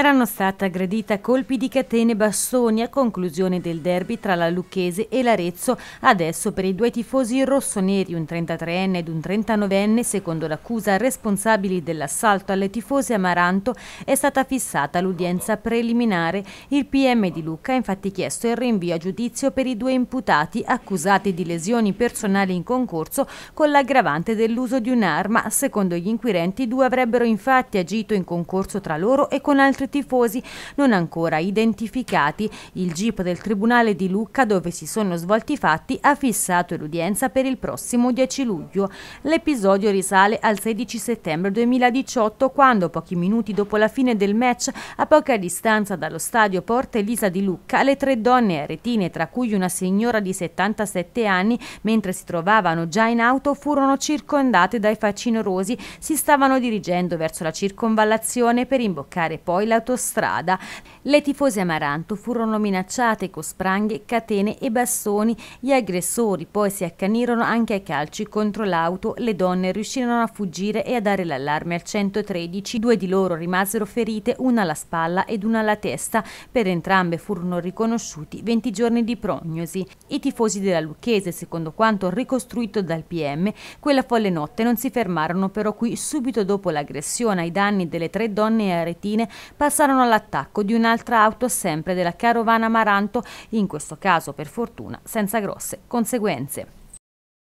Erano state aggredite a colpi di catene bassoni a conclusione del derby tra la Lucchese e l'Arezzo, adesso per i due tifosi rossoneri, un 33enne ed un 39enne, secondo l'accusa responsabili dell'assalto alle tifose Amaranto, è stata fissata l'udienza preliminare. Il PM di Lucca ha infatti chiesto il rinvio a giudizio per i due imputati accusati di lesioni personali in concorso con l'aggravante dell'uso di un'arma. Secondo gli inquirenti, due avrebbero infatti agito in concorso tra loro e con altri tifosi non ancora identificati. Il GIP del Tribunale di Lucca, dove si sono svolti i fatti, ha fissato l'udienza per il prossimo 10 luglio. L'episodio risale al 16 settembre 2018, quando, pochi minuti dopo la fine del match, a poca distanza dallo stadio Porta Elisa di Lucca, le tre donne aretine, tra cui una signora di 77 anni, mentre si trovavano già in auto, furono circondate dai facinorosi, si stavano dirigendo verso la circonvallazione per imboccare poi la autostrada. Le tifose amaranto furono minacciate con spranghe, catene e bastoni. Gli aggressori poi si accanirono anche ai calci contro l'auto. Le donne riuscirono a fuggire e a dare l'allarme al 113. Due di loro rimasero ferite, una alla spalla ed una alla testa. Per entrambe furono riconosciuti 20 giorni di prognosi. I tifosi della Lucchese, secondo quanto ricostruito dal PM, quella folle notte non si fermarono però qui subito dopo l'aggressione ai danni delle tre donne aretine passarono passarono all'attacco di un'altra auto sempre della carovana Maranto, in questo caso per fortuna senza grosse conseguenze.